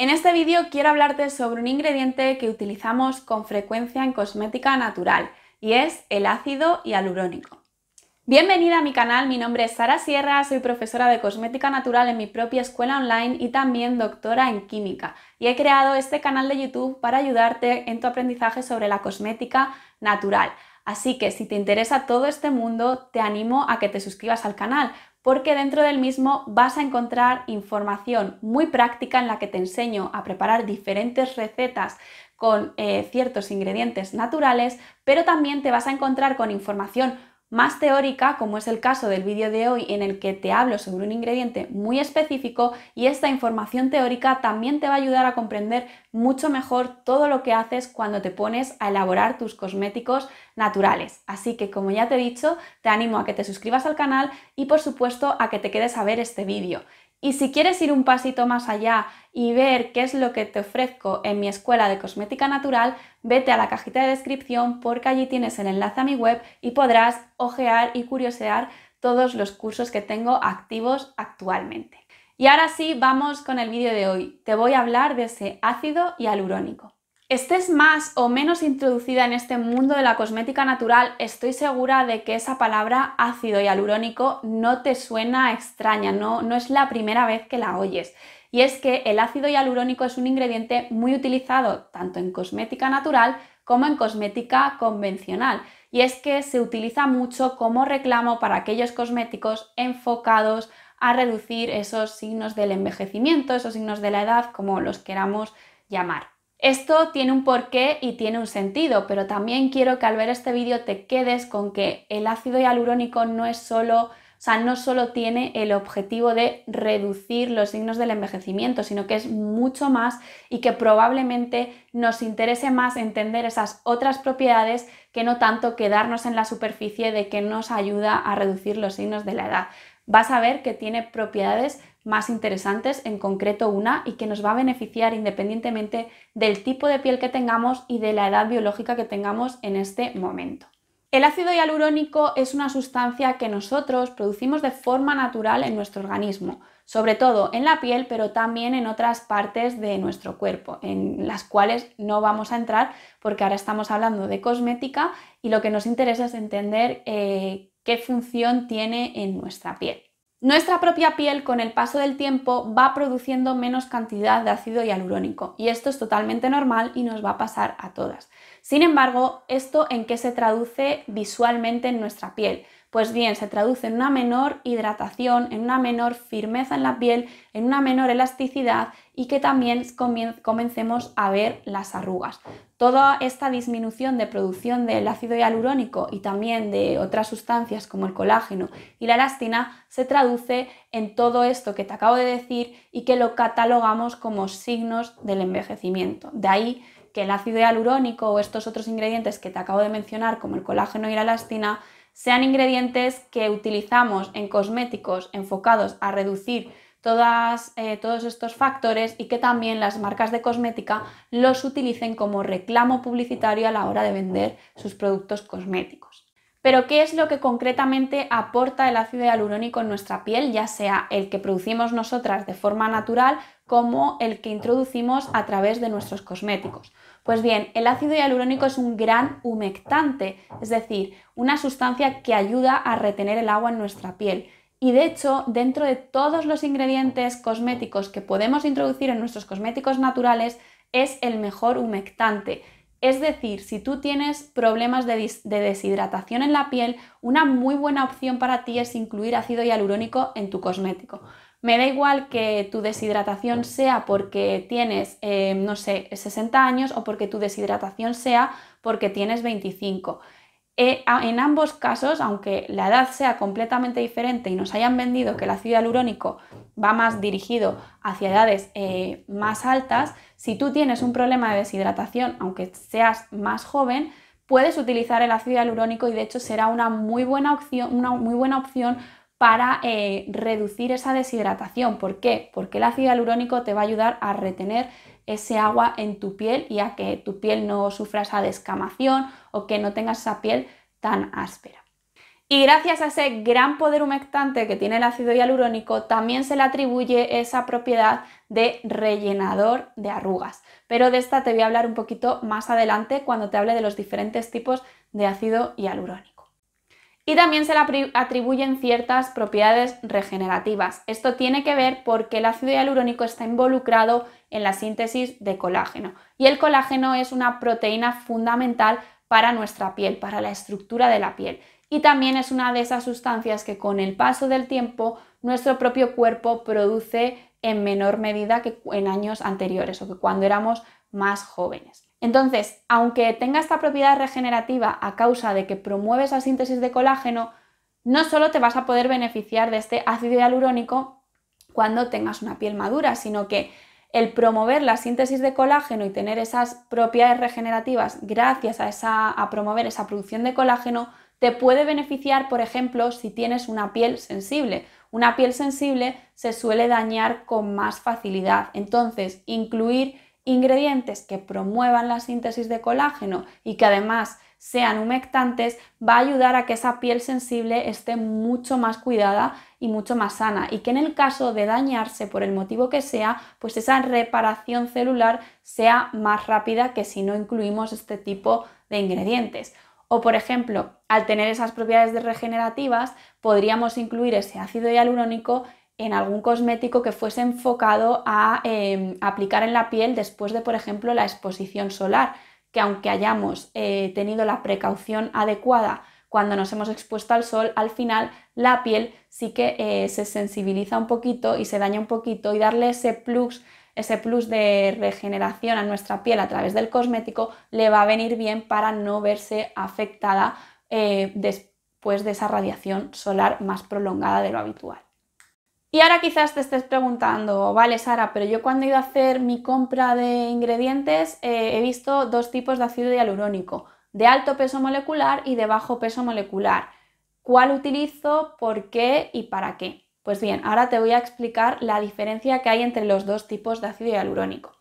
En este vídeo quiero hablarte sobre un ingrediente que utilizamos con frecuencia en cosmética natural y es el ácido hialurónico. Bienvenida a mi canal, mi nombre es Sara Sierra, soy profesora de cosmética natural en mi propia escuela online y también doctora en química y he creado este canal de YouTube para ayudarte en tu aprendizaje sobre la cosmética natural. Así que si te interesa todo este mundo, te animo a que te suscribas al canal porque dentro del mismo vas a encontrar información muy práctica en la que te enseño a preparar diferentes recetas con eh, ciertos ingredientes naturales, pero también te vas a encontrar con información más teórica, como es el caso del vídeo de hoy en el que te hablo sobre un ingrediente muy específico y esta información teórica también te va a ayudar a comprender mucho mejor todo lo que haces cuando te pones a elaborar tus cosméticos naturales. Así que como ya te he dicho, te animo a que te suscribas al canal y por supuesto a que te quedes a ver este vídeo. Y si quieres ir un pasito más allá y ver qué es lo que te ofrezco en mi escuela de cosmética natural, vete a la cajita de descripción porque allí tienes el enlace a mi web y podrás ojear y curiosear todos los cursos que tengo activos actualmente. Y ahora sí, vamos con el vídeo de hoy. Te voy a hablar de ese ácido hialurónico. Estés más o menos introducida en este mundo de la cosmética natural, estoy segura de que esa palabra ácido hialurónico no te suena extraña, no, es la primera vez que la oyes. Y es que el ácido hialurónico es un ingrediente muy utilizado tanto en cosmética natural como en cosmética convencional. Y es que se utiliza mucho como reclamo para aquellos cosméticos enfocados a reducir esos signos del envejecimiento, esos signos de la edad, como los queramos llamar. Esto tiene un porqué y tiene un sentido, pero también quiero que al ver este vídeo te quedes con que el ácido hialurónico no es solo, o sea, no solo tiene el objetivo de reducir los signos del envejecimiento, sino que es mucho más y que probablemente nos interese más entender esas otras propiedades que no tanto quedarnos en la superficie de que nos ayuda a reducir los signos de la edad. Vas a ver que tiene propiedades más interesantes, en concreto una, y que nos va a beneficiar independientemente del tipo de piel que tengamos y de la edad biológica que tengamos en este momento. El ácido hialurónico es una sustancia que nosotros producimos de forma natural en nuestro organismo, sobre todo en la piel, pero también en otras partes de nuestro cuerpo, en las cuales no vamos a entrar porque ahora estamos hablando de cosmética y lo que nos interesa es entender eh, qué función tiene en nuestra piel. Nuestra propia piel con el paso del tiempo va produciendo menos cantidad de ácido hialurónico y esto es totalmente normal y nos va a pasar a todas. Sin embargo, ¿esto en qué se traduce visualmente en nuestra piel? Pues bien, se traduce en una menor hidratación, en una menor firmeza en la piel, en una menor elasticidad y que también comencemos a ver las arrugas. Toda esta disminución de producción del ácido hialurónico y también de otras sustancias como el colágeno y la elastina se traduce en todo esto que te acabo de decir y que lo catalogamos como signos del envejecimiento. De ahí que el ácido hialurónico o estos otros ingredientes que te acabo de mencionar como el colágeno y la elastina sean ingredientes que utilizamos en cosméticos enfocados a reducir eh, todos estos factores y que también las marcas de cosmética los utilicen como reclamo publicitario a la hora de vender sus productos cosméticos. Pero ¿qué es lo que concretamente aporta el ácido hialurónico en nuestra piel, ya sea el que producimos nosotras de forma natural como el que introducimos a través de nuestros cosméticos? Pues bien, el ácido hialurónico es un gran humectante, es decir, una sustancia que ayuda a retener el agua en nuestra piel. Y de hecho, dentro de todos los ingredientes cosméticos que podemos introducir en nuestros cosméticos naturales, es el mejor humectante. Es decir, si tú tienes problemas de, deshidratación en la piel, una muy buena opción para ti es incluir ácido hialurónico en tu cosmético. Me da igual que tu deshidratación sea porque tienes, eh, no sé, 60 años o porque tu deshidratación sea porque tienes 25. Eh, en ambos casos, aunque la edad sea completamente diferente y nos hayan vendido que el ácido hialurónico va más dirigido hacia edades eh, más altas, si tú tienes un problema de deshidratación, aunque seas más joven, puedes utilizar el ácido hialurónico y de hecho será una muy buena opción, una muy buena opción para eh, reducir esa deshidratación. ¿Por qué? Porque el ácido hialurónico te va a ayudar a retener ese agua en tu piel y a que tu piel no sufra esa descamación o que no tengas esa piel tan áspera. Y gracias a ese gran poder humectante que tiene el ácido hialurónico, también se le atribuye esa propiedad de rellenador de arrugas. Pero de esta te voy a hablar un poquito más adelante cuando te hable de los diferentes tipos de ácido hialurónico y también se le atribuyen ciertas propiedades regenerativas. Esto tiene que ver porque el ácido hialurónico está involucrado en la síntesis de colágeno y el colágeno es una proteína fundamental para nuestra piel, para la estructura de la piel y también es una de esas sustancias que con el paso del tiempo nuestro propio cuerpo produce en menor medida que en años anteriores o que cuando éramos más jóvenes. Entonces, aunque tenga esta propiedad regenerativa a causa de que promueve esa síntesis de colágeno, no solo te vas a poder beneficiar de este ácido hialurónico cuando tengas una piel madura, sino que el promover la síntesis de colágeno y tener esas propiedades regenerativas gracias a, esa, a promover esa producción de colágeno te puede beneficiar, por ejemplo, si tienes una piel sensible. Una piel sensible se suele dañar con más facilidad. Entonces, incluir ingredientes que promuevan la síntesis de colágeno y que además sean humectantes, va a ayudar a que esa piel sensible esté mucho más cuidada y mucho más sana y que en el caso de dañarse por el motivo que sea, pues esa reparación celular sea más rápida que si no incluimos este tipo de ingredientes. O por ejemplo, al tener esas propiedades regenerativas, podríamos incluir ese ácido hialurónico en algún cosmético que fuese enfocado a em, aplicar en la piel después de, por ejemplo, la exposición solar, que aunque hayamos eh, tenido la precaución adecuada cuando nos hemos expuesto al sol, al final la piel sí que eh, se sensibiliza un poquito y se daña un poquito y darle ese plus, ese plus de regeneración a nuestra piel a través del cosmético le va a venir bien para no verse afectada eh, después de esa radiación solar más prolongada de lo habitual. Y ahora quizás te estés preguntando, vale Sara, pero yo cuando he ido a hacer mi compra de ingredientes eh, he visto dos tipos de ácido hialurónico, de alto peso molecular y de bajo peso molecular. ¿Cuál utilizo? ¿Por qué? ¿Y para qué? Pues bien, ahora te voy a explicar la diferencia que hay entre los dos tipos de ácido hialurónico.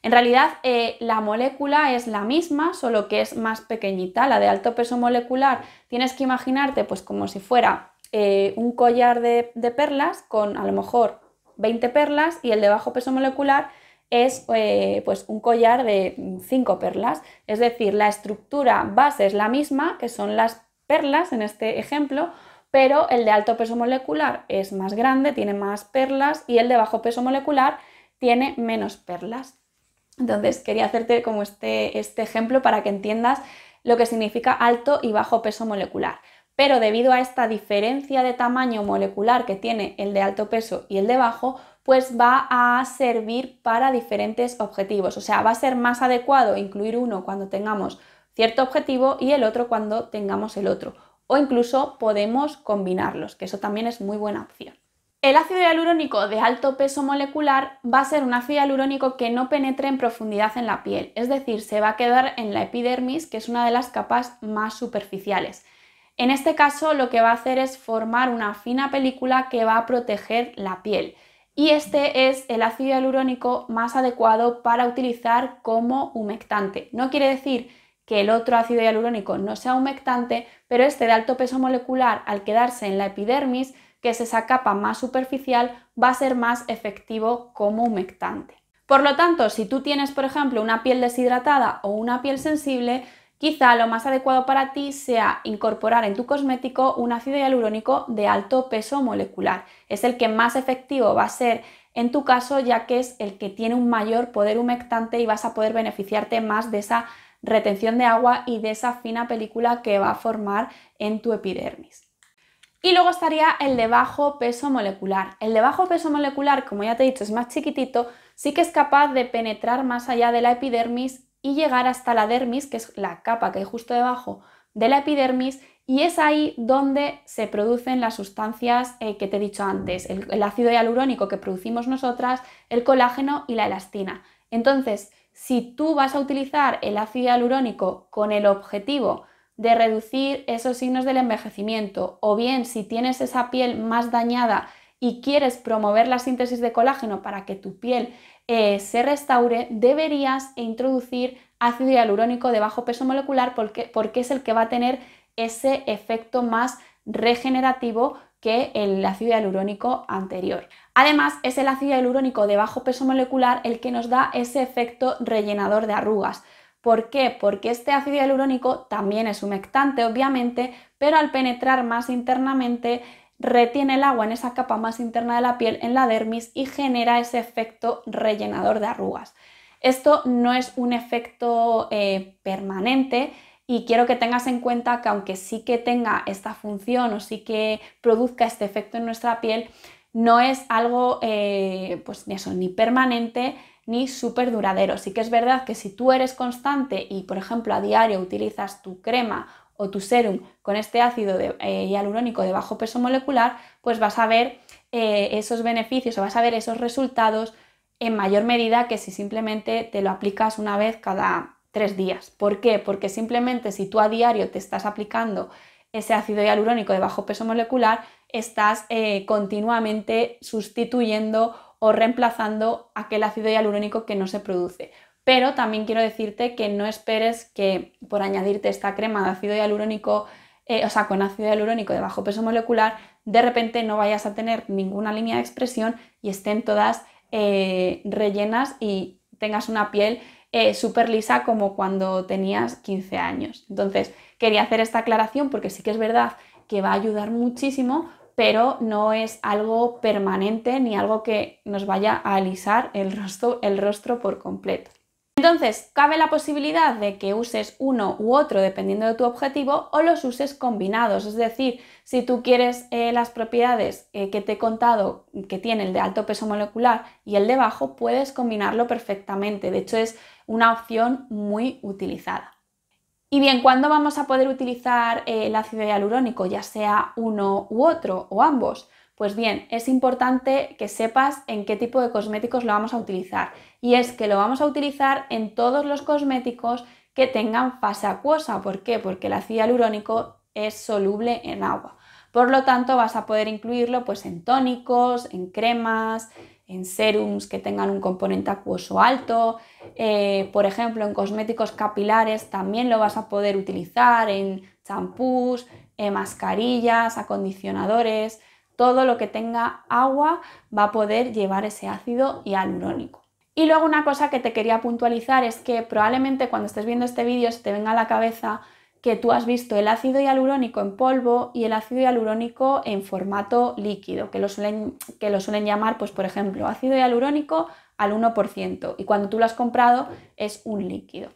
En realidad, eh, la molécula es la misma, solo que es más pequeñita. La de alto peso molecular tienes que imaginarte pues como si fuera eh, un collar de, perlas con a lo mejor 20 perlas y el de bajo peso molecular es eh, pues un collar de 5 perlas. Es decir, la estructura base es la misma, que son las perlas en este ejemplo, pero el de alto peso molecular es más grande, tiene más perlas y el de bajo peso molecular tiene menos perlas. Entonces quería hacerte como este, este ejemplo para que entiendas lo que significa alto y bajo peso molecular pero debido a esta diferencia de tamaño molecular que tiene el de alto peso y el de bajo, pues va a servir para diferentes objetivos. O sea, va a ser más adecuado incluir uno cuando tengamos cierto objetivo y el otro cuando tengamos el otro. O incluso podemos combinarlos, que eso también es muy buena opción. El ácido hialurónico de alto peso molecular va a ser un ácido hialurónico que no penetre en profundidad en la piel, es decir, se va a quedar en la epidermis, que es una de las capas más superficiales. En este caso lo que va a hacer es formar una fina película que va a proteger la piel y este es el ácido hialurónico más adecuado para utilizar como humectante. No quiere decir que el otro ácido hialurónico no sea humectante, pero este de alto peso molecular al quedarse en la epidermis, que es esa capa más superficial, va a ser más efectivo como humectante. Por lo tanto, si tú tienes, por ejemplo, una piel deshidratada o una piel sensible, Quizá lo más adecuado para ti sea incorporar en tu cosmético un ácido hialurónico de alto peso molecular. Es el que más efectivo va a ser en tu caso ya que es el que tiene un mayor poder humectante y vas a poder beneficiarte más de esa retención de agua y de esa fina película que va a formar en tu epidermis. Y luego estaría el de bajo peso molecular. El de bajo peso molecular, como ya te he dicho, es más chiquitito, sí que es capaz de penetrar más allá de la epidermis y llegar hasta la dermis, que es la capa que hay justo debajo de la epidermis, y es ahí donde se producen las sustancias eh, que te he dicho antes, el ácido hialurónico que producimos nosotras, el colágeno y la elastina. Entonces, si tú vas a utilizar el ácido hialurónico con el objetivo de reducir esos signos del envejecimiento, o bien si tienes esa piel más dañada y quieres promover la síntesis de colágeno para que tu piel eh, se restaure, deberías introducir ácido hialurónico de bajo peso molecular porque, porque es el que va a tener ese efecto más regenerativo que el ácido hialurónico anterior. Además, es el ácido hialurónico de bajo peso molecular el que nos da ese efecto rellenador de arrugas. ¿Por qué? Porque este ácido hialurónico también es humectante, obviamente, pero al penetrar más internamente retiene el agua en esa capa más interna de la piel, en la dermis, y genera ese efecto rellenador de arrugas. Esto no es un efecto eh, permanente y quiero que tengas en cuenta que aunque sí que tenga esta función o sí que produzca este efecto en nuestra piel, no es algo eh, pues eso, ni permanente ni súper duradero. Sí que es verdad que si tú eres constante y, por ejemplo, a diario utilizas tu crema o tu serum con este ácido eh, hialurónico de bajo peso molecular, pues vas a ver eh, esos beneficios o vas a ver esos resultados en mayor medida que si simplemente te lo aplicas una vez cada tres días. ¿Por qué? Porque simplemente si tú a diario te estás aplicando ese ácido hialurónico de bajo peso molecular, estás eh, continuamente sustituyendo o reemplazando aquel ácido hialurónico que no se produce pero también quiero decirte que no esperes que por añadirte esta crema de ácido hialurónico, eh, o sea, con ácido hialurónico de bajo peso molecular, de repente no vayas a tener ninguna línea de expresión y estén todas eh, rellenas y tengas una piel eh, súper lisa como cuando tenías 15 años. Entonces, quería hacer esta aclaración porque sí que es verdad que va a ayudar muchísimo, pero no es algo permanente ni algo que nos vaya a alisar el rostro por completo. Entonces, cabe la posibilidad de que uses uno u otro dependiendo de tu objetivo o los uses combinados. Es decir, si tú quieres eh, las propiedades eh, que te he contado que tiene el de alto peso molecular y el de bajo, puedes combinarlo perfectamente. De hecho, es una opción muy utilizada. Y bien, ¿cuándo vamos a poder utilizar eh, el ácido hialurónico, ya sea uno u otro o ambos? Pues bien, es importante que sepas en qué tipo de cosméticos lo vamos a utilizar y es que lo vamos a utilizar en todos los cosméticos que tengan fase acuosa. ¿Por qué? Porque el ácido hialurónico es soluble en agua. Por lo tanto, vas a poder incluirlo pues, en tónicos, en cremas, en serums que tengan un componente acuoso alto, eh, por ejemplo, en cosméticos capilares también lo vas a poder utilizar, en champús, en mascarillas, acondicionadores, todo lo que tenga agua va a poder llevar ese ácido hialurónico. Y luego una cosa que te quería puntualizar es que probablemente cuando estés viendo este vídeo se te venga a la cabeza que tú has visto el ácido hialurónico en polvo y el ácido hialurónico en formato líquido, que lo suelen, que lo suelen llamar, pues por ejemplo, ácido hialurónico al 1% y cuando tú lo has comprado es un líquido.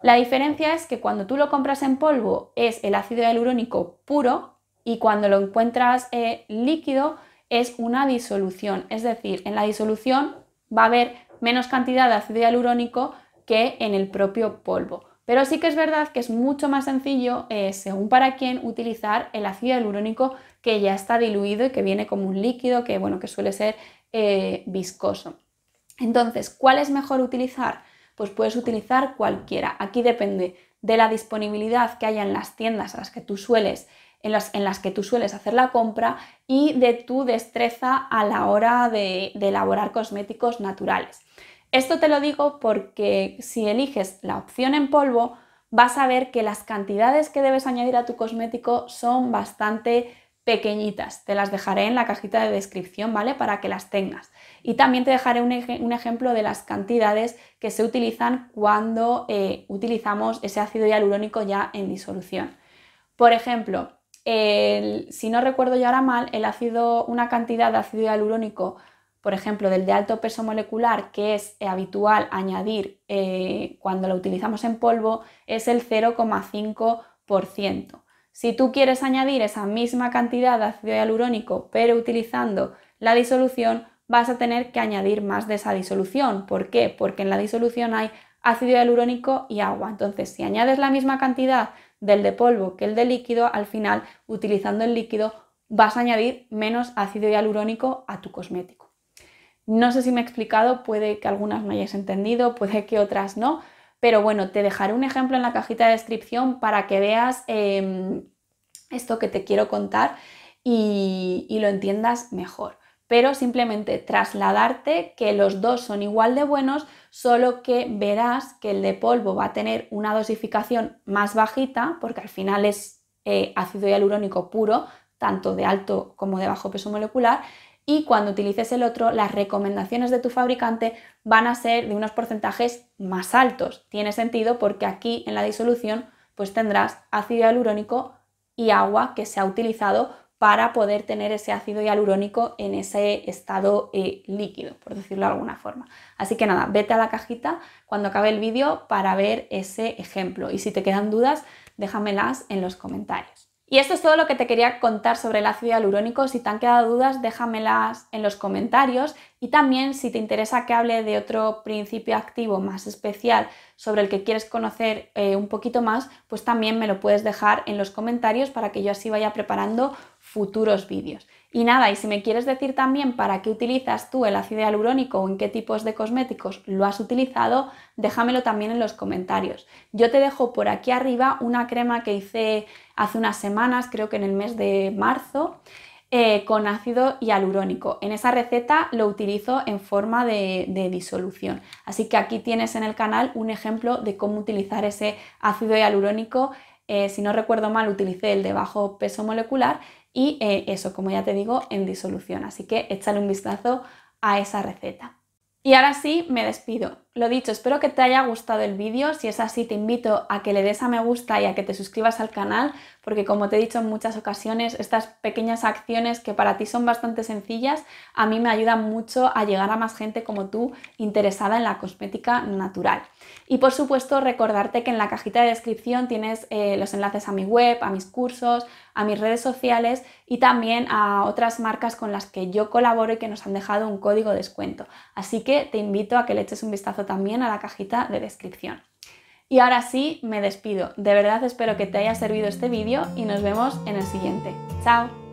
La diferencia es que cuando tú lo compras en polvo es el ácido hialurónico puro y cuando lo encuentras eh, líquido es una disolución, es decir, en la disolución va a haber menos cantidad de ácido hialurónico que en el propio polvo. Pero sí que es verdad que es mucho más sencillo, eh, según para quién, utilizar el ácido hialurónico que ya está diluido y que viene como un líquido, que bueno, que suele ser eh, viscoso. Entonces, ¿cuál es mejor utilizar? Pues puedes utilizar cualquiera. Aquí depende de la disponibilidad que haya en las tiendas a las que tú sueles en las, que tú sueles hacer la compra y de tu destreza a la hora de, elaborar cosméticos naturales. Esto te lo digo porque si eliges la opción en polvo, vas a ver que las cantidades que debes añadir a tu cosmético son bastante pequeñitas. Te las dejaré en la cajita de descripción, ¿vale? Para que las tengas. Y también te dejaré un, ejemplo de las cantidades que se utilizan cuando eh, utilizamos ese ácido hialurónico ya en disolución. Por ejemplo, si no recuerdo yo ahora mal, el ácido, una cantidad de ácido hialurónico, por ejemplo, del de alto peso molecular, que es eh, habitual añadir eh, cuando lo utilizamos en polvo, es el 0,5%. Si tú quieres añadir esa misma cantidad de ácido hialurónico, pero utilizando la disolución, vas a tener que añadir más de esa disolución. ¿Por qué? Porque en la disolución hay ácido hialurónico y agua. Entonces, si añades la misma cantidad del de polvo que el de líquido, al final, utilizando el líquido, vas a añadir menos ácido hialurónico a tu cosmético. No sé si me he explicado, puede que algunas me hayas entendido, puede que otras no, pero bueno, te dejaré un ejemplo en la cajita de descripción para que veas em, esto que te quiero contar y lo entiendas mejor pero simplemente trasladarte que los dos son igual de buenos, solo que verás que el de polvo va a tener una dosificación más bajita, porque al final es eh, ácido hialurónico puro, tanto de alto como de bajo peso molecular, y cuando utilices el otro, las recomendaciones de tu fabricante van a ser de unos porcentajes más altos. Tiene sentido porque aquí en la disolución pues tendrás ácido hialurónico y agua que se ha utilizado para poder tener ese ácido hialurónico en ese estado eh, líquido, por decirlo de alguna forma. Así que nada, vete a la cajita cuando acabe el vídeo para ver ese ejemplo y si te quedan dudas, déjamelas en los comentarios. Y esto es todo lo que te quería contar sobre el ácido hialurónico. Si te han quedado dudas, déjamelas en los comentarios. Y también si te interesa que hable de otro principio activo más especial sobre el que quieres conocer eh, un poquito más, pues también me lo puedes dejar en los comentarios para que yo así vaya preparando futuros vídeos. Y nada, y si me quieres decir también para qué utilizas tú el ácido hialurónico o en qué tipos de cosméticos lo has utilizado, déjamelo también en los comentarios. Yo te dejo por aquí arriba una crema que hice hace unas semanas, creo que en el mes de marzo, eh, con ácido hialurónico. En esa receta lo utilizo en forma de, disolución. Así que aquí tienes en el canal un ejemplo de cómo utilizar ese ácido hialurónico. Eh, si no recuerdo mal, utilicé el de bajo peso molecular y eh, eso, como ya te digo, en disolución. Así que échale un vistazo a esa receta. Y ahora sí, me despido. Lo dicho, espero que te haya gustado el vídeo. Si es así, te invito a que le des a me gusta y a que te suscribas al canal porque como te he dicho en muchas ocasiones, estas pequeñas acciones que para ti son bastante sencillas, a mí me ayudan mucho a llegar a más gente como tú interesada en la cosmética natural. Y por supuesto, recordarte que en la cajita de descripción tienes eh, los enlaces a mi web, a mis cursos, a mis redes sociales y también a otras marcas con las que yo colaboro y que nos han dejado un código de descuento. Así que te invito a que le eches un vistazo también a la cajita de descripción. Y ahora sí, me despido. De verdad espero que te haya servido este vídeo y nos vemos en el siguiente. ¡Chao!